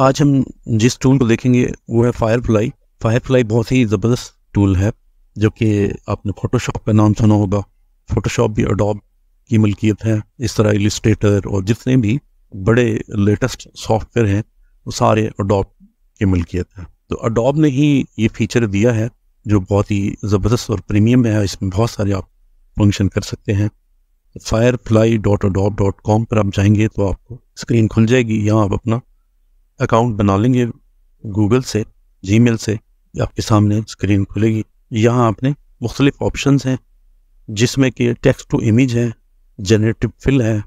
आज हम जिस टूल को देखेंगे वो है फायर फ्लाई फायर फ्लाई बहुत ही ज़बरदस्त टूल है जो कि आपने फोटोशॉप का नाम सुना होगा फोटोशॉप भी अडोब की मिल्कियत है इस तरह इलिस्ट्रेटर और जितने भी बड़े लेटेस्ट सॉफ्टवेयर हैं वो सारे अडोब की मलकियत है तो अडोब ने ही ये फीचर दिया है जो बहुत ही ज़बरदस्त और प्रीमियम है इसमें बहुत सारे आप फंक्शन कर सकते हैं Firefly dot Adobe dot com पर आप जाएंगे तो आपको स्क्रीन खुल जाएगी यहाँ आप अपना अकाउंट बना लेंगे गूगल से जी से आपके सामने स्क्रीन खुलेगी यहाँ आपने मुख्तलिफ ऑप्शन हैं जिसमें कि टेक्स्ट टू इमेज है जनरेटिव फिल है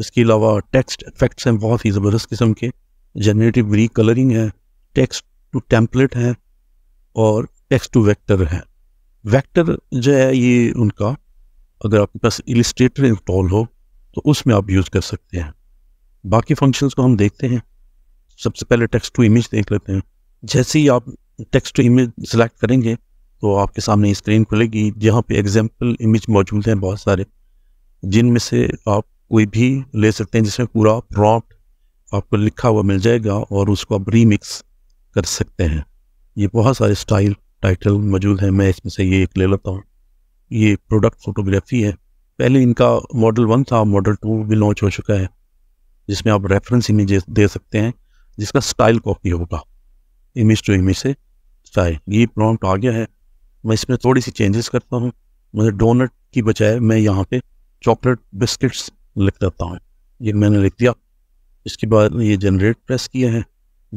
इसके अलावा टेक्स्ट इफेक्ट्स हैं बहुत ही ज़बरदस्त किस्म के जनरेटिव री कलरिंग है टेक्स्ट टू टेम्पलेट है और टेक्स्ट टू वेक्टर है वेक्टर जो है ये उनका अगर आपके पास इलिस्ट्रेटर इंस्टॉल हो तो उसमें आप यूज़ कर सकते हैं बाकी फंक्शंस को हम देखते हैं सबसे पहले टेक्स्ट टू इमेज देख लेते हैं जैसे ही आप टेक्स्ट टू इमेज सेलेक्ट करेंगे तो आपके सामने स्क्रीन खुलेगी जहाँ पे एग्जाम्पल इमेज मौजूद हैं बहुत सारे जिनमें से आप कोई भी ले सकते हैं जिसमें पूरा प्रॉप्ट आपको लिखा हुआ मिल जाएगा और उसको आप रीमिक्स कर सकते हैं ये बहुत सारे स्टाइल टाइटल मौजूद हैं मैं इसमें से ये एक ले लेता हूँ ये प्रोडक्ट फोटोग्राफी है पहले इनका मॉडल वन था मॉडल टू भी लॉन्च हो चुका है जिसमें आप रेफरेंस इमेज दे सकते हैं जिसका स्टाइल कॉपी होगा इमेज टू इमेज से स्टाइल ये प्रॉम्प्ट आ गया है मैं इसमें थोड़ी सी चेंजेस करता हूँ मुझे डोनट की बजाय मैं यहाँ पे चॉकलेट बिस्किट्स लिख देता हूँ ये मैंने लिख दिया इसके बाद ये जनरेट प्रेस किया है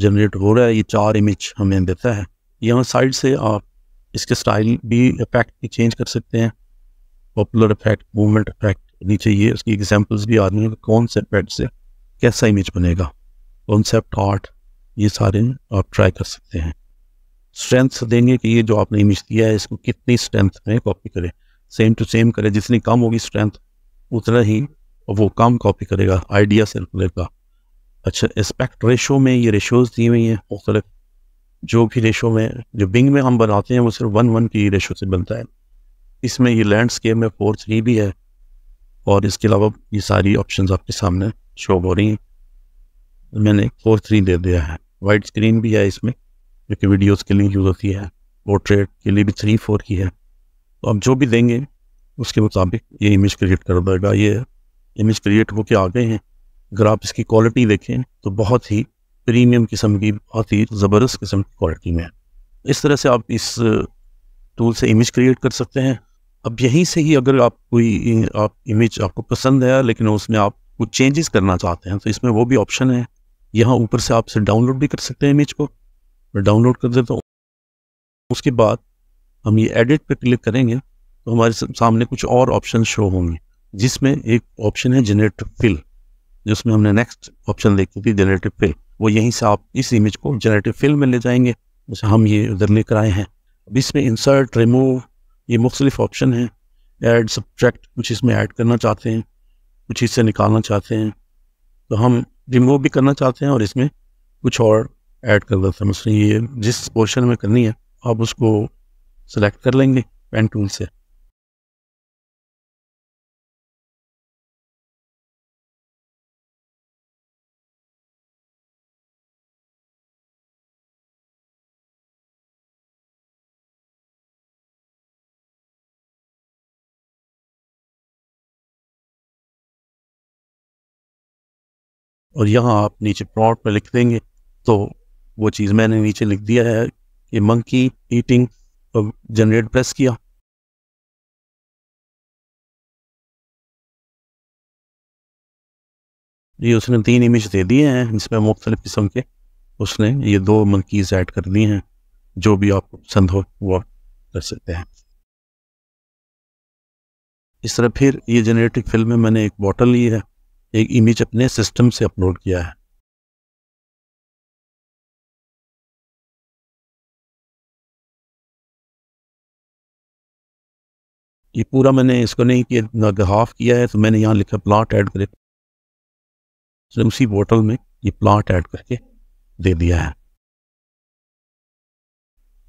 जनरेट हो रहा है ये चार इमेज हमें देता है यहाँ साइड से आप इसके स्टाइल भी इफेक्ट की चेंज कर सकते हैं पॉपुलर इफेक्ट मूवमेंट इफेक्ट नीचे ये उसकी एग्जाम्पल्स भी आ रही हैं कौन से इफेक्ट से कैसा इमेज बनेगा कॉन्सेप्ट आर्ट ये सारे आप ट्राई कर सकते हैं स्ट्रेंथ देंगे कि ये जो आपने इमेज दिया है इसको कितनी स्ट्रेंथ में कॉपी करें सेम टू सेम करें जितनी कम होगी स्ट्रेंथ उतना ही वो कम कॉपी करेगा आइडिया सर्कुलर का अच्छा एस्पेक्ट रेशो में ये रेशोज़ दी हुई हैं मुख्तलिफ जो भी रेशो में जो बिंग में हम बनाते हैं वो सिर्फ वन वन की रेशो से बनता है इसमें ये लैंडस्केप में फोर थ्री भी है और इसके अलावा ये सारी ऑप्शंस आपके सामने शो हो रही हैं मैंने फोर थ्री दे दिया है वाइट स्क्रीन भी है इसमें जो कि वीडियोज़ के लिए यूज़ होती है पोर्ट्रेट के लिए भी थ्री फोर की है तो आप जो भी देंगे उसके मुताबिक ये इमेज क्रिएट कर देगा ये इमेज क्रिएट होके आ गए हैं अगर आप इसकी क्वालिटी देखें तो बहुत ही प्रीमियम किस्म की बहुत ही ज़बरदस्त किस्म की क्वालिटी में है इस तरह से आप इस टूल से इमेज क्रिएट कर सकते हैं अब यहीं से ही अगर आप कोई आप इमेज आपको पसंद है लेकिन उसमें आप कुछ चेंजेस करना चाहते हैं तो इसमें वो भी ऑप्शन है यहाँ ऊपर से आप से डाउनलोड भी कर सकते हैं इमेज को मैं डाउनलोड कर देता हूँ उसके बाद हम ये एडिट पर क्लिक करेंगे तो हमारे सामने कुछ और ऑप्शन शो होंगे जिसमें एक ऑप्शन है जनरेटिव फिल जिसमें हमने नेक्स्ट ऑप्शन देखी थी जनरेटिव फिल वो यहीं से आप इस इमेज को जनरेटिव फिल में ले जाएंगे जैसे हम ये उधर लेकर आए हैं अब इसमें इंसर्ट रिमूव ये मुख्तलिफ ऑप्शन हैं एड सब्ट्रैक्ट कुछ इसमें ऐड करना चाहते हैं कुछ इससे निकालना चाहते हैं तो हम रिमूव भी करना चाहते हैं और इसमें कुछ और ऐड कर देते हैं मसलन ये जिस पोर्शन में करनी है आप उसको सेलेक्ट कर लेंगे पेन टूल से और यहाँ आप नीचे प्लॉट पर लिख देंगे तो वो चीज़ मैंने नीचे लिख दिया है ये मंकी ईटिंग जनरेट प्रेस किया ये उसने तीन इमेज दे दिए हैं जिसमें मुख्तलिफ किस्म के उसने ये दो मंकीज ऐड कर दिए हैं जो भी आपको पसंद हो वो आप कर सकते हैं इस तरह फिर ये जेनेटिक फिल्म में मैंने एक बॉटल ली है एक इमेज अपने सिस्टम से अपलोड किया है ये पूरा मैंने इसको नहीं किया हाफ किया है तो मैंने यहाँ लिखा प्लाट ऐड करे तो उसी बोतल में ये प्लाट ऐड करके दे दिया है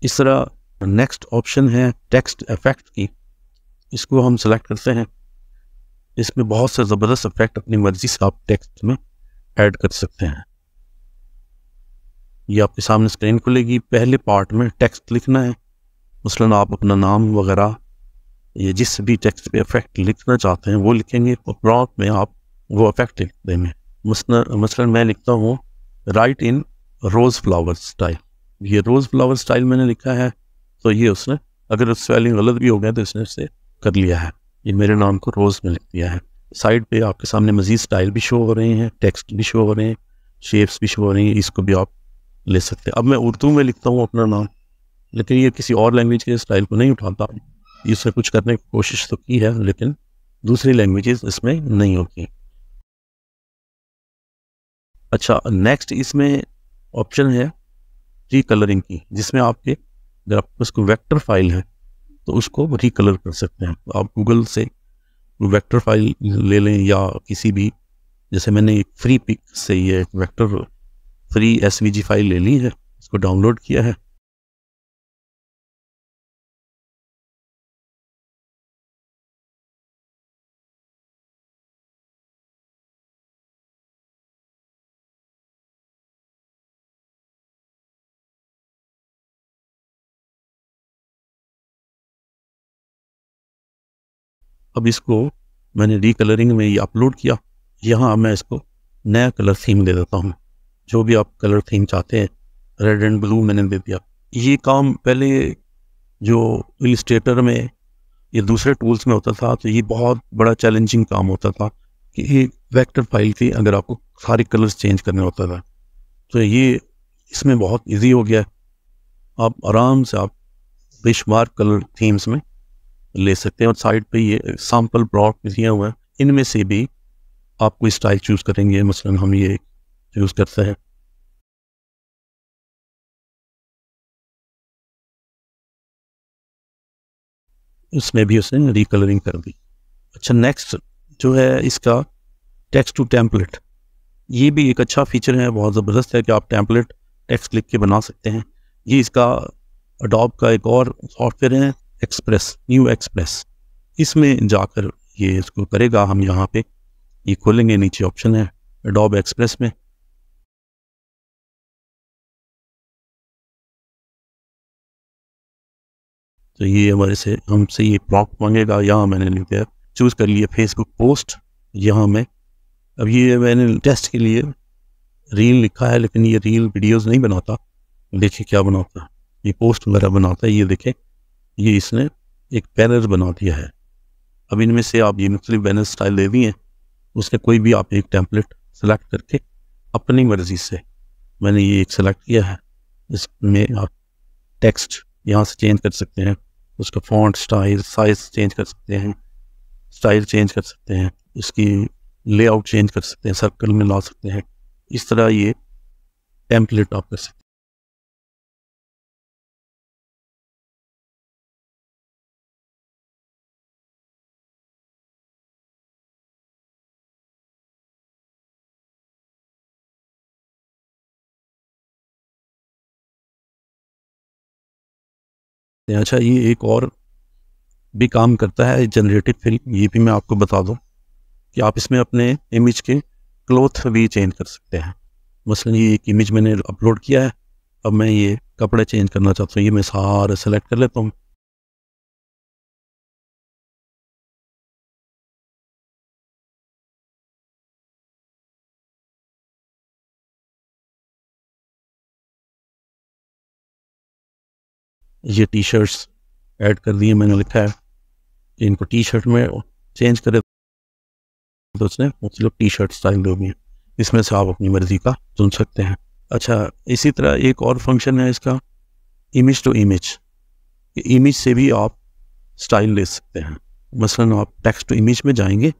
इस तरह नेक्स्ट ऑप्शन है टेक्स्ट इफेक्ट की इसको हम सेलेक्ट करते हैं इसमें बहुत से ज़बरदस्त इफेक्ट अपनी मर्जी से आप टेक्स्ट में ऐड कर सकते हैं ये आपके सामने स्क्रीन खुलेगी पहले पार्ट में टेक्स्ट लिखना है मसलन आप अपना नाम वगैरह ये जिस भी टेक्स्ट पे इफेक्ट लिखना चाहते हैं वो लिखेंगे और में आप वो इफेक्ट लिख देंगे मसलन मैं लिखता हूँ write in rose flower style ये रोज़ फ्लावर स्टाइल मैंने लिखा है तो ये उसने अगर स्पेलिंग गलत भी हो गया तो इसने इसे कर लिया है ये मेरे नाम को रोज़ में लिख दिया है साइड पे आपके सामने मज़ीद स्टाइल भी शो हो रहे हैं टेक्स्ट भी शो हो रहे हैं शेप्स भी शो हो रही हैं इसको भी आप ले सकते हैं अब मैं उर्दू में लिखता हूँ अपना नाम लेकिन ये किसी और लैंग्वेज के स्टाइल को नहीं उठाता इससे कुछ करने की कोशिश तो की है लेकिन दूसरी लैंग्वेजेस इसमें नहीं होती अच्छा नेक्स्ट इसमें ऑप्शन है री कलरिंग की जिसमें आपके अगर आपके उसको वैक्टर फाइल है तो उसको रिकलर कर सकते हैं आप गूगल से वेक्टर फाइल ले लें या किसी भी जैसे मैंने एक फ्री पिक से ये एक वेक्टर फ्री एस फाइल ले ली है इसको डाउनलोड किया है अब इसको मैंने कलरिंग में ये अपलोड किया यहाँ मैं इसको नया कलर थीम दे देता हूँ जो भी आप कलर थीम चाहते हैं रेड एंड ब्लू मैंने दे दिया ये काम पहले जो इलिस्ट्रेटर में या दूसरे टूल्स में होता था तो ये बहुत बड़ा चैलेंजिंग काम होता था कि एक वेक्टर फाइल थी अगर आपको सारे कलर्स चेंज करने होता था तो ये इसमें बहुत इजी हो गया आप आराम से आप बेशुमार कलर थीम्स में ले सकते हैं और साइड पे ये सैंपल ब्लॉक दिए हुए हैं इनमें से भी आप कोई स्टाइल चूज़ करेंगे मसलन हम ये चूज़ करते हैं इसमें भी उसने रिकलरिंग कर दी अच्छा नेक्स्ट जो है इसका टेक्स्ट टू टेम्पलेट ये भी एक अच्छा फीचर है बहुत ज़बरदस्त है कि आप टेम्पलेट टेक्स्ट लिख के बना सकते हैं ये इसका अडॉप का एक और सॉफ्टवेयर है एक्सप्रेस न्यू एक्सप्रेस इसमें जाकर ये इसको करेगा हम यहाँ पे ये खोलेंगे नीचे ऑप्शन है डॉब एक्सप्रेस में तो ये हमारे से हमसे ये प्रॉप मांगेगा यहाँ मैंने न्यू चूज़ कर लिया फेसबुक पोस्ट यहाँ मैं अब ये मैंने टेस्ट के लिए रील लिखा है लेकिन ये रील वीडियोस नहीं बनाता देखिए क्या बनाता है ये पोस्ट वगैरह बनाता है ये देखें ये इसने एक बैनर बना दिया है अब इनमें से आप ये मुख्तलि बैनर स्टाइल दे दिए उसने कोई भी आप एक टैंपलेट सेलेक्ट करके अपनी मर्ज़ी से मैंने ये एक सेलेक्ट किया है इसमें आप टेक्स्ट यहाँ से चेंज कर सकते हैं उसका फॉन्ट स्टाइल साइज चेंज कर सकते हैं स्टाइल चेंज कर सकते हैं इसकी लेआउट चेंज कर सकते हैं सर्कल में ला सकते हैं इस तरह ये टेम्पलेट आप कर सकते हैं हैं अच्छा ये एक और भी काम करता है जनरेटिव फिल ये भी मैं आपको बता दूँ कि आप इसमें अपने इमेज के क्लोथ भी चेंज कर सकते हैं मसलन ये एक इमेज मैंने अपलोड किया है अब मैं ये कपड़े चेंज करना चाहता हूँ ये मैं सारे सेलेक्ट कर लेता हूँ ये टी शर्ट्स ऐड कर दिए मैंने लिखा है कि इनको टी शर्ट में चेंज करे तो उसने मतलब टी शर्ट स्टाइल दो है इसमें से आप अपनी मर्ज़ी का चुन सकते हैं अच्छा इसी तरह एक और फंक्शन है इसका इमेज टू इमेज इमेज से भी आप स्टाइल ले सकते हैं मसलन आप टेक्स्ट टू इमेज में जाएंगे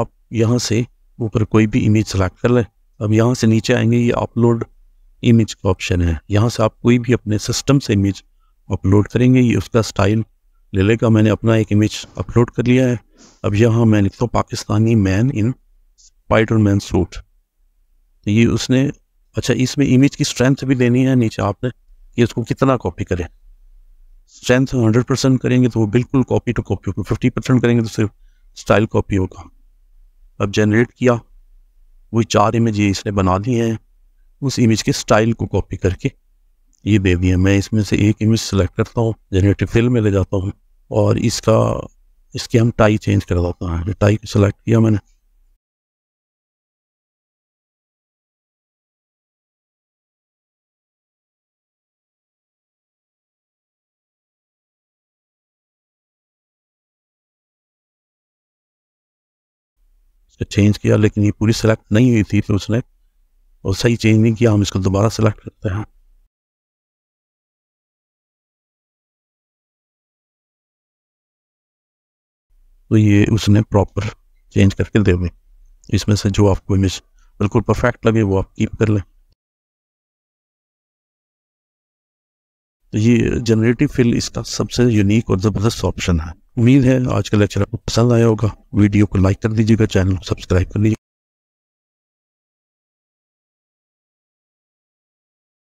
आप यहाँ से ऊपर कोई भी इमेज सेलेक्ट कर लें अब यहाँ से नीचे आएंगे ये अपलोड इमेज का ऑप्शन है यहाँ से आप कोई भी अपने सिस्टम से इमेज अपलोड करेंगे ये उसका स्टाइल ले लेगा मैंने अपना एक इमेज अपलोड कर लिया है अब यहाँ मैं लिखता तो हूँ Pakistani man in Spiderman suit ये उसने अच्छा इसमें इमेज की स्ट्रेंथ भी देनी है नीचे आपने ये उसको कितना कॉपी करें स्ट्रेंथ हंड्रेड परसेंट करेंगे तो वो बिल्कुल कॉपी टू कॉपी होगा फिफ्टी परसेंट करेंगे तो सिर्फ स्टाइल कॉपी होगा अब जनरेट किया वही चार इमेज ये इसने बना दी हैं उस इमेज के स्टाइल को कॉपी करके ये दे दिया मैं इसमें से एक इमेज सेलेक्ट करता हूँ जनरेटिव फिल में ले जाता हूँ और इसका इसकी हम टाई चेंज कर देता हूँ टाई सेलेक्ट किया मैंने चेंज किया लेकिन ये पूरी सेलेक्ट नहीं हुई थी तो उसने और सही चेंज नहीं किया हम इसको दोबारा सेलेक्ट करते हैं तो ये उसने प्रॉपर चेंज करके दें इसमें से जो आपको इमेज बिल्कुल परफेक्ट लगे वो आप कीप कर लें तो ये जनरेटिव फिल इसका सबसे यूनिक और ज़बरदस्त ऑप्शन है उम्मीद है आज का लेक्चर आपको पसंद आया होगा वीडियो को लाइक कर दीजिएगा चैनल को सब्सक्राइब कर लीजिएगा